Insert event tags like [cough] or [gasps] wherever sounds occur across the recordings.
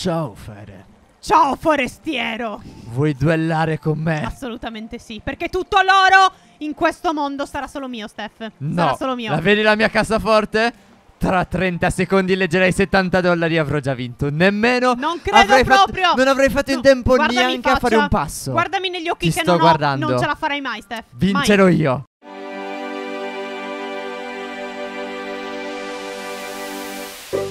Ciao Fere. Ciao forestiero. Vuoi duellare con me? Assolutamente sì, perché tutto l'oro in questo mondo sarà solo mio, Steph. No, sarà solo mio. La vedi la mia cassaforte? Tra 30 secondi leggerai 70 dollari e avrò già vinto. Nemmeno. Non credo avrei proprio. Fatto, non avrei fatto in tempo neanche faccia, a fare un passo. Guardami negli occhi Ti che sto non, guardando. Ho, non ce la farai mai, Steph. Vincerò mai. io. you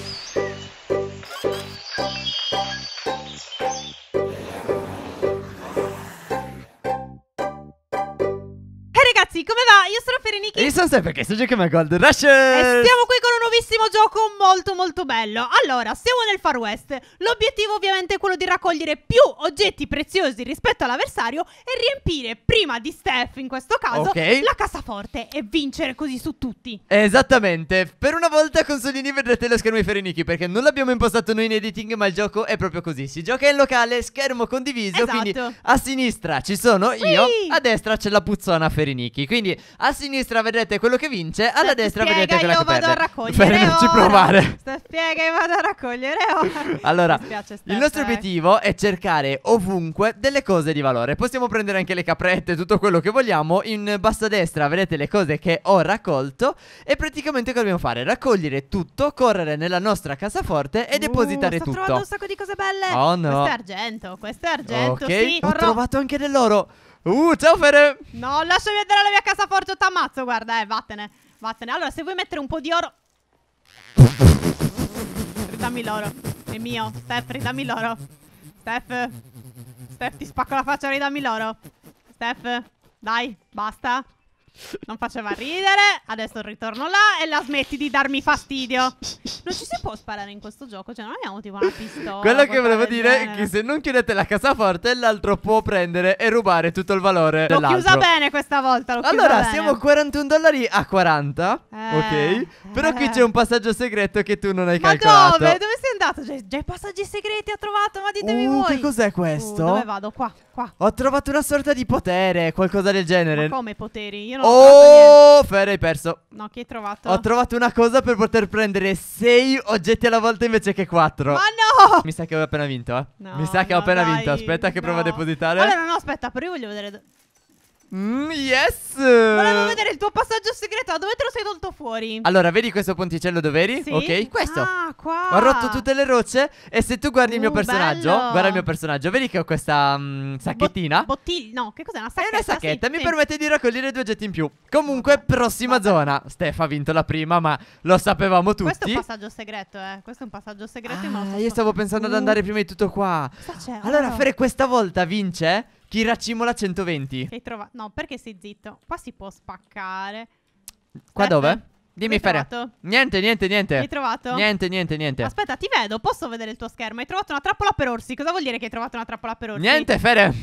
Nicky. E io sono sempre che sto giocando a Gold Rush. E stiamo qui comunque con un nuovissimo gioco molto molto bello. Allora, siamo nel Far West. L'obiettivo ovviamente è quello di raccogliere più oggetti preziosi rispetto all'avversario e riempire prima di Steph, in questo caso, okay. la cassaforte e vincere così su tutti. Esattamente. Per una volta con Solini vedrete lo schermo di Ferenichi perché non l'abbiamo impostato noi in editing, ma il gioco è proprio così. Si gioca in locale, schermo condiviso, esatto. quindi a sinistra ci sono sì. io, a destra c'è la puzzona Ferenichi. Quindi a sinistra vedrete quello che vince, alla Se destra vedrete quello che perde raccogliere Bene, non provare. [laughs] spiega e vado a raccogliere ora. [laughs] Allora, spiace, Steph, il nostro eh. obiettivo è cercare ovunque delle cose di valore. Possiamo prendere anche le caprette, tutto quello che vogliamo. In bassa destra vedete le cose che ho raccolto e praticamente cosa dobbiamo fare? Raccogliere tutto, correre nella nostra cassaforte e uh, depositare sto tutto. Ho trovato un sacco di cose belle. Oh no. Questo è argento, questo è argento, Ok, sì. ho trovato anche dell'oro. Uh, ciao Fere! No, lasciami andare alla mia cassaforte, o t'ammazzo, guarda, eh, vattene. Vattene. Allora, se vuoi mettere un po' di oro... Ridammi l'oro. È mio. Steph, ridammi l'oro. Steph. Steph, ti spacco la faccia, ridammi l'oro. Steph. Dai, basta. Non faceva ridere, adesso ritorno là e la smetti di darmi fastidio. Non ci si può sparare in questo gioco, cioè non abbiamo tipo una pistola. Quello che volevo dire genere. è che se non chiudete la cassaforte, l'altro può prendere e rubare tutto il valore. L'ho chiusa bene questa volta. allora, siamo 41 dollari a 40. Eh, ok. Però eh. qui c'è un passaggio segreto che tu non hai Ma calcolato. Ma dove? andato? Cioè, già, già i passaggi segreti ho trovato, ma ditemi uh, voi. che cos'è questo? Uh, dove vado? Qua, qua. Ho trovato una sorta di potere, qualcosa del genere. Ma come poteri? Io non oh, ho Fer, hai perso. No, che hai trovato? Ho trovato una cosa per poter prendere 6 oggetti alla volta invece che 4. Ma no! Mi sa che ho appena vinto, eh. No, Mi sa che no, ho appena dai, vinto. Aspetta che no. provo a depositare. Allora, no, aspetta, però io voglio vedere... Mm, yes! Volevo vedere il tuo passaggio segreto. Da dove te lo sei tolto fuori? Allora, vedi questo ponticello dove eri? Sì? Ok, questo. Ah, qua. Ho rotto tutte le rocce. E se tu guardi uh, il mio uh, personaggio, bello. guarda il mio personaggio, vedi che ho questa um, mm, sacchettina. Bo bottiglia. No, che cos'è? Una sacchetta. È una sacchetta. Sì, mi sì. permette di raccogliere due oggetti in più. Comunque, prossima Vabbè. zona. Stef ha vinto la prima, ma lo sapevamo tutti. Questo è un passaggio segreto, eh. Questo è un passaggio segreto. Ah, io stavo pensando uh. ad andare prima di tutto qua. Cosa Allora, Fere, questa volta vince Chiracimola 120. Sei trovato? No, perché sei zitto? Qua si può spaccare. Qua Aspetta. dove? Dimmi Fere. Niente, niente, niente. Hai trovato? Niente, niente, niente. Aspetta, ti vedo. Posso vedere il tuo schermo? Hai trovato una trappola per orsi. Cosa vuol dire che hai trovato una trappola per orsi? Niente, Fere.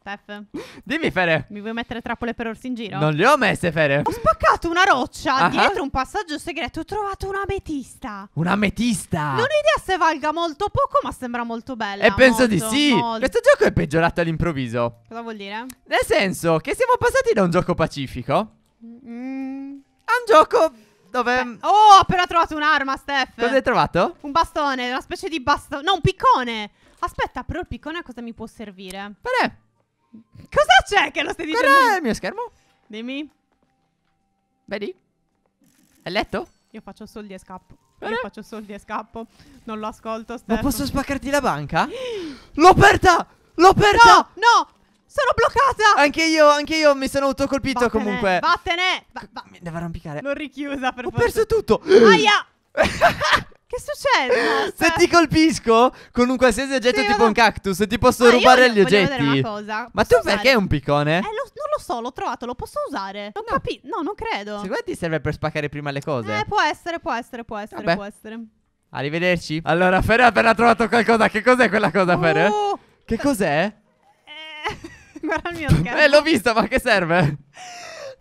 Steph. Dimmi, Fere. Mi vuoi mettere trappole per orsi in giro? Non le ho messe, Fere. Ho spaccato una roccia uh ah, -huh. Ah. dietro un passaggio segreto. Ho trovato un ametista. Un ametista? Non ho idea se valga molto poco, ma sembra molto bella. E molto, penso di sì. Molto. Questo gioco è peggiorato all'improvviso. Cosa vuol dire? Nel senso che siamo passati da un gioco pacifico mm. a un gioco dove... Beh. Oh, ho appena trovato un'arma, Steph. Cosa hai trovato? Un bastone, una specie di bastone. No, un piccone. Aspetta, però il piccone a cosa mi può servire? Bene. Cosa c'è che lo stai dicendo? Guarda il mio schermo. Dimmi. Vedi? È letto? Io faccio soldi e scappo. Eh? Io faccio soldi e scappo. Non lo ascolto, Steph. Ma posso spaccarti la banca? [gasps] L'ho aperta! L'ho aperta! No, no! Sono bloccata! Anche io, anche io mi sono autocolpito vattene, comunque. Vattene! Va, va. Mi devo arrampicare. L'ho richiusa per Ho perso tutto! Aia! [laughs] [laughs] Che succede? [laughs] Se ti colpisco con un qualsiasi oggetto sì, tipo un cactus, ti posso ah, rubare gli oggetti. Una cosa. Ma posso tu usare? perché un piccone? Eh, lo, non lo so, l'ho trovato, lo posso usare. Non no. capi. No, non credo. Secondo me ti serve per spaccare prima le cose. Eh, può essere, può essere, può essere, Vabbè. può essere. Arrivederci. Allora, Fer ha appena trovato qualcosa. Che cos'è quella cosa, uh, Fer? Che eh. cos'è? Eh, [laughs] guarda il mio schermo. eh, l'ho visto, ma che serve?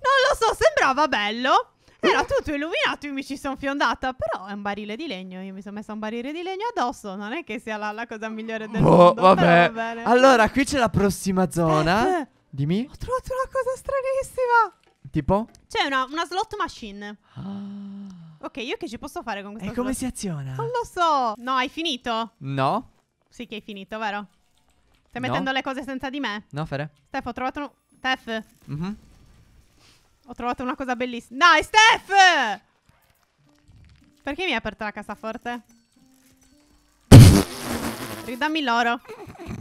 non lo so, sembrava bello. Era tutto illuminato, io mi ci sono fiondata, però è un barile di legno, io mi sono messa un barile di legno addosso, non è che sia la, la cosa migliore del boh, mondo. Vabbè. Va allora, qui c'è la prossima zona. Eh, eh. Dimmi. Ho trovato una cosa stranissima. Tipo? C'è una, una slot machine. Ah. Ok, io che ci posso fare con questa E come slot? si aziona? Non lo so. No, hai finito? No. Sì che hai finito, vero? Stai no. mettendo le cose senza di me? No, Fere. Stef, ho trovato un... Steph. Mhm. Mm ho trovato una cosa bellissima. Dai, Steph! Perché mi hai aperto la cassaforte? Ridammi l'oro.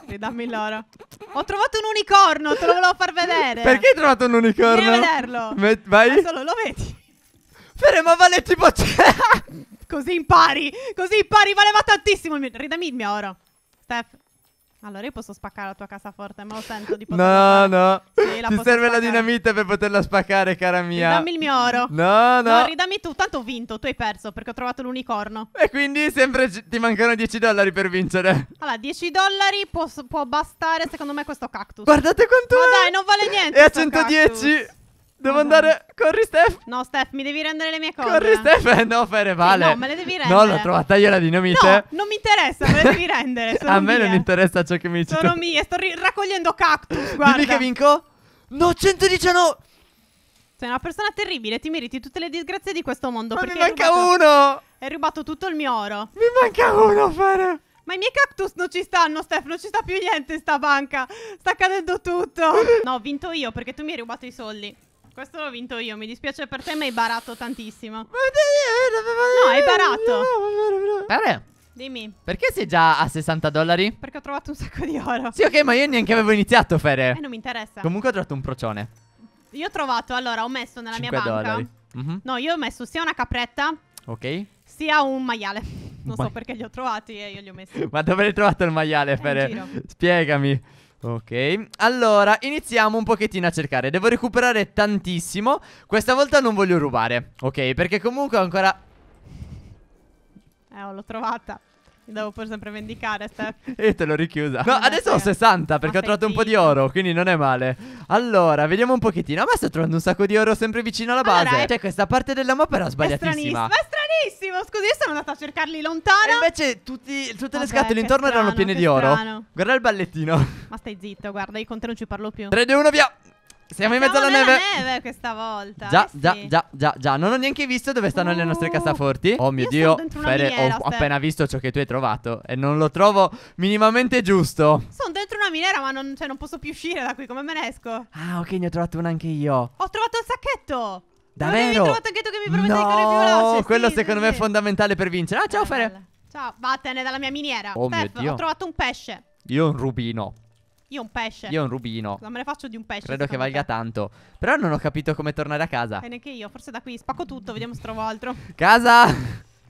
Ridammi l'oro. Ho trovato un unicorno, te lo volevo far vedere. Perché hai trovato un unicorno? Vieni vederlo. Met vai. Adesso lo, lo vedi. Fere, ma vale tipo... [laughs] Cioè così impari, così impari, valeva tantissimo. Ridammi il mio oro. Steph. Allora io posso spaccare la tua cassaforte, ma lo sento di poterla No, no. Sì, la Ti serve posso la dinamite per poterla spaccare, cara mia. Dammi il mio oro. No, no. No, ridammi tu, tanto ho vinto, tu hai perso perché ho trovato l'unicorno. E quindi sempre ci- ti mancano 10 dollari per vincere. Allora, 10 dollari può, può bastare secondo me questo cactus. Guardate quanto Ma è! dai, non vale niente È a 110. cactus. Devo andare. Corri, Steph. No, Steph, mi devi rendere le mie cose. Corri, Steph. Eh, [laughs] no, fare vale. Eh no, me le devi rendere. No, l'ho trovata io la dinamite. No, non mi interessa, me le devi [laughs] rendere. a me mie. non interessa ciò che mi dici. Sono tu. mie, sto ri- raccogliendo cactus. Guarda. Dimmi che vinco. No, 119. Sei una persona terribile, ti meriti tutte le disgrazie di questo mondo. Ma mi manca rubato... uno. Hai rubato tutto il mio oro. Mi manca uno, Fere. Ma i miei cactus non ci stanno, Steph, non ci sta più niente in sta banca. Sta cadendo tutto. [laughs] No, ho vinto io perché tu mi hai rubato i soldi. Questo l'ho vinto io, mi dispiace per te, ma hai barato tantissimo. Eh, no, hai barato. Pare. Dimmi. Perché sei già a 60 dollari? Perché ho trovato un sacco di oro. Sì, ok, ma io neanche avevo iniziato, Fere. Eh, non mi interessa. Comunque ho trovato un procione. Io ho trovato, allora, ho messo nella mia banca. Dollari. Mm -hmm. No, io ho messo sia una capretta. Ok. Sia un maiale. Non ma... so perché li ho trovati e io li ho messi. [laughs] ma dove hai trovato il maiale, eh, Fere? Spiegami. Ok, allora iniziamo un pochettino a cercare Devo recuperare tantissimo Questa volta non voglio rubare Ok, perché comunque ho ancora... Eh, oh, l'ho trovata mi devo pure sempre vendicare, Steph. [laughs] e te l'ho richiusa. No, adesso ho 60 perché ho trovato un po' di oro, quindi non è male. Allora, vediamo un pochettino. Ma sto trovando un sacco di oro sempre vicino alla base. Allora, eh, è... Cioè, questa parte della mappa era sbagliatissima. È stranissimo, è stranissimo. Scusi, io sono andata a cercarli lontano. E invece tutti, tutte Vabbè, le scatole intorno strano, erano piene di oro. Strano. Guarda il ballettino. Ma stai zitto, guarda, io con te non ci parlo più. 3, 2, 1, via. Siamo in mezzo alla neve. neve questa volta. Già, eh sì. già, già, già, già. Non ho neanche visto dove stanno uh, le nostre uh, cassaforti. Oh mio Dio, Fere, miniera, ho appena visto ciò che tu hai trovato e non lo trovo minimamente giusto. Sono dentro una miniera, ma non, cioè, non posso più uscire da qui. Come me ne esco? Ah, ok, ne ho trovato una anche io. Ho trovato il sacchetto. Davvero? Ho trovato anche tu che mi promette no, di correre più veloce. No, quello sì, secondo sì, me è fondamentale per vincere. Ah, ciao, Fere. Ciao, vattene dalla mia miniera. Oh Steph, mio Dio. ho trovato un pesce. Io un rubino. Io un pesce. Io un rubino. Non me ne faccio di un pesce. Credo che valga te. tanto. Però non ho capito come tornare a casa. E neanche io, forse da qui. Spacco tutto, vediamo se trovo altro. [laughs] Casa!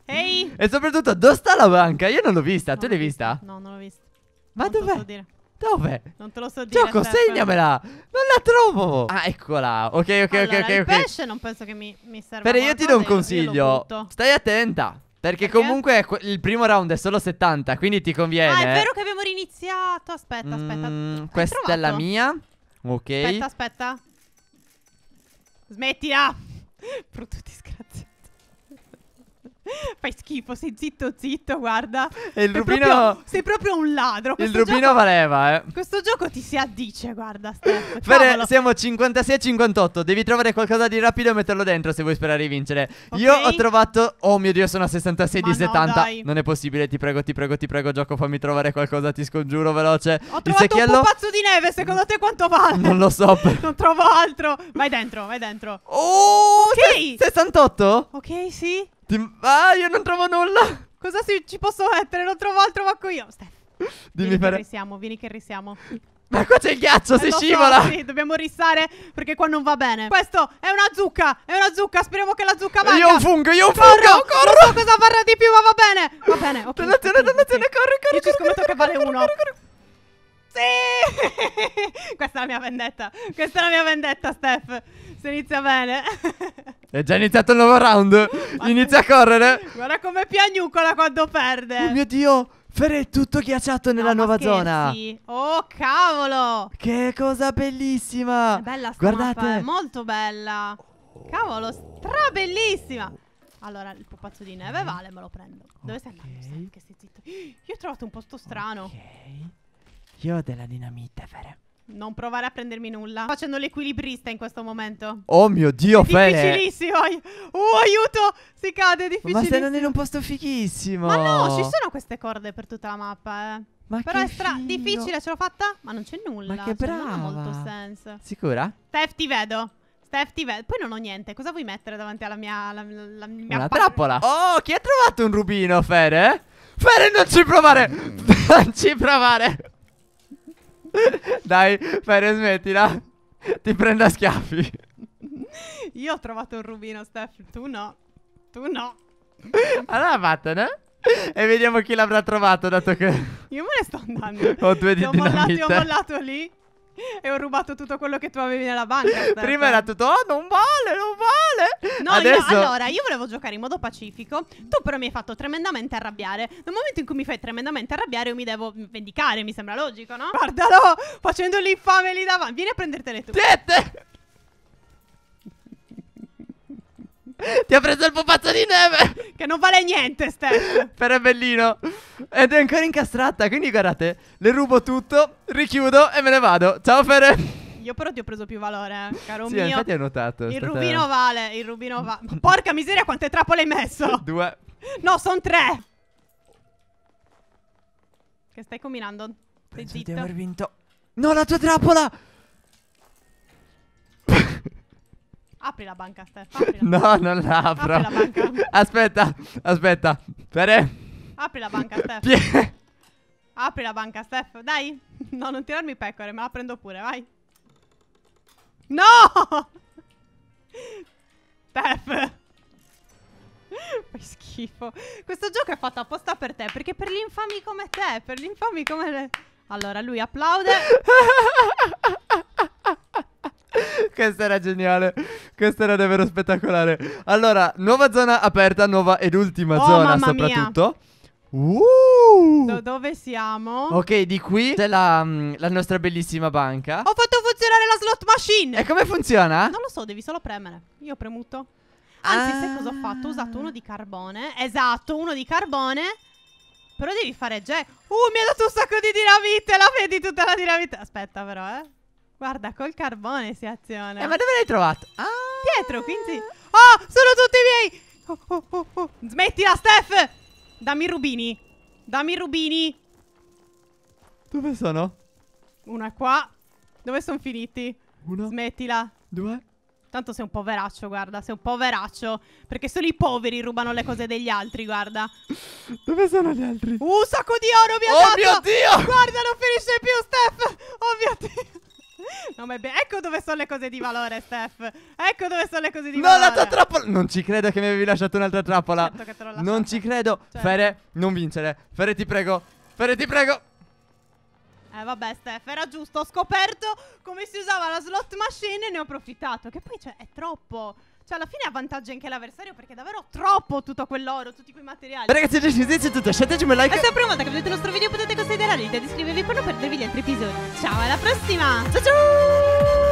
Ehi! E soprattutto, dove sta la banca? Io non l'ho vista. Non tu l'hai vista? No, non l'ho vista. Ma dov'è? Non te lo so dire. Dove? Non te lo so dire. Gioco, segnamela! Non la trovo! Ah, eccola. Ok, ok, allora, ok, ok. Il okay. pesce non penso che mi, mi serva. Però io ti do un consiglio. Stai attenta. Perché, Perché comunque il primo round è solo 70, quindi ti conviene. Ah, è vero che abbiamo riniziato. Aspetta, aspetta. Mm, questa trovato? è la mia. Ok. Aspetta, aspetta. Smettila. [laughs] Brutto disgrazia. [laughs] Fai schifo, sei zitto zitto, guarda. E il rubino... Proprio, sei proprio un ladro. Questo il rubino gioco, valeva, eh. Questo gioco ti si addice, guarda, Steph. Fede, siamo 56 e 58. Devi trovare qualcosa di rapido e metterlo dentro se vuoi sperare di vincere. Okay. Io ho trovato... Oh mio Dio, sono a 66 Ma di no, 70. Dai. non è possibile, ti prego, ti prego, ti prego, gioco, fammi trovare qualcosa, ti scongiuro, veloce. Ho trovato il un pazzo di neve, secondo te quanto vale? Non lo so. Per... [laughs] non trovo altro. Vai dentro, vai dentro. Oh, okay. 68? Ok, sì. Ti... Ah, io non trovo nulla. Cosa si... ci posso mettere? Non trovo altro, manco io. Oh, Steph. Dimmi vieni fare... che risiamo, vieni che risiamo. Ma qua c'è il ghiaccio, eh, si scivola! So, sì, dobbiamo rissare perché qua non va bene. Questo è una zucca, è una zucca, speriamo che la zucca vada. Io ho un fungo, io ho un fungo! Corro, corro! Non so cosa varrà di più, ma va bene! Va bene, ok. Dannazione, dannazione, sì. corri, corri! Io ci scommetto che vale uno. Corri, corri. Sì! [laughs] Questa è la mia vendetta, questa è la mia vendetta, Steph. Se inizia bene. [laughs] È già iniziato il nuovo round. [laughs] Inizia a correre. Guarda come piagnucola quando perde. Oh mio dio. Fer è tutto ghiacciato nella no, nuova zona. Oh cavolo. Che cosa bellissima. È bella sta Guardate. Mappa, è molto bella. Cavolo, stra bellissima. Allora, il pupazzo di neve vale, me lo prendo. Dove okay. stai andando? che stai zitto. [gasps] Io ho trovato un posto strano. Ok. Io ho della dinamite, Fere. Non provare a prendermi nulla. Sto facendo l'equilibrista in questo momento. Oh mio dio, Fede. Difficilissimo. Uh, aiuto. Si cade, è difficilissimo. Ma stai andando in un posto fighissimo. Ma no, ci sono queste corde per tutta la mappa, eh. Ma Però è stra- figo. difficile, ce l'ho fatta? Ma non c'è nulla. Ma che cioè, brava. Non ha molto senso. Sicura? Steph, ti vedo. Steph, ti vedo. Poi non ho niente. Cosa vuoi mettere davanti alla mia... La, la, mia Una trappola. Oh, chi ha trovato un rubino, Fede? Fede, non ci provare. Mm. [laughs] non ci provare. Dai, Fere, smettila. Ti prendo a schiaffi. Io ho trovato un rubino, Steph. Tu no. Tu no. Allora vattene. E vediamo chi l'avrà trovato, dato che... Io me ne sto andando. [laughs] Ho due di ho mollato, ho mollato lì. E ho rubato tutto quello che tu avevi nella banca. [laughs] Steph. Prima era tutto, oh, non vale, non vale. No, Adesso... io, allora, io volevo giocare in modo pacifico. Tu però mi hai fatto tremendamente arrabbiare. Nel momento in cui mi fai tremendamente arrabbiare, io mi devo vendicare, mi sembra logico, no? Guardalo, facendo l'infame lì davanti. Vieni a prendertele tu. Siete! Ti ha preso il pupazzo di neve Che non vale niente Steph Però è bellino Ed è ancora incastrata Quindi guardate Le rubo tutto Richiudo E me ne vado Ciao Fere io però ti ho preso più valore, eh, caro sì, mio. Sì, infatti hai notato. Il stata... rubino vale, il rubino vale. [laughs] Porca miseria, quante trappole hai messo? [laughs] Due. No, sono tre. Che stai combinando? Stai Penso zitto. di aver vinto. No, la tua trappola! [laughs] Apri la banca, Steph. No, non la apro. Apri la banca. Aspetta, aspetta. Pere. Apri la banca, Steph. Pie. Apri la banca, Steph. Dai. No, non tirarmi pecore, me la prendo pure, vai. No! Pef! Fai schifo. Questo gioco è fatto apposta per te, perché per gli infami come te, per gli infami come... Le... Allora, lui applaude. Questa era geniale. Questa era davvero spettacolare. Allora, nuova zona aperta, nuova ed ultima oh, zona soprattutto. Mia. Uh! Do- dove siamo? Ok, di qui c'è la, mm, la nostra bellissima banca. Ho fatto funzionare la slot machine! E come funziona? Non lo so, devi solo premere. Io ho premuto. Anzi, Ah. sai cosa ho fatto? Ho usato uno di carbone. Esatto, uno di carbone. Però devi fare jack. Uh, mi ha dato un sacco di dinamite. La vedi tutta la dinamite? Aspetta, però, eh. Guarda, col carbone si aziona. Eh, ma dove l'hai trovato? Ah! Dietro, quindi. Oh, sono tutti miei. Oh, oh, oh, oh. Smettila, Steph. Dammi i rubini. Dammi i rubini. Dove sono? Una qua. Dove sono finiti? Una. Smettila. Due. Tanto sei un poveraccio, guarda. Sei un poveraccio. Perché solo i poveri rubano le cose degli altri, guarda. [laughs] Dove sono gli altri? Un sacco di oro mi ha oh dato! Oh mio Dio! Guarda, non finisce più, Steph! Oh mio Dio! No, ma be- ecco dove sono le cose di valore, Steph. Ecco dove sono le cose di no, valore. No, la tua trappola. Non ci credo che mi avevi lasciato un'altra trappola. Certo non ci credo. Cioè. Fere, non vincere. Fere, ti prego. Fere, ti prego. Eh vabbè Steph, era giusto, ho scoperto come si usava la slot machine e ne ho approfittato, che poi cioè, è troppo, cioè, alla fine ha vantaggio anche l'avversario perché è davvero troppo tutto quell'oro, tutti quei materiali. ragazzi, se ci siete tutto, lasciateci un like. E se prima volta che vedete il nostro video potete considerare di iscrivervi per non perdervi gli altri episodi. Ciao, alla prossima! Ciao ciao!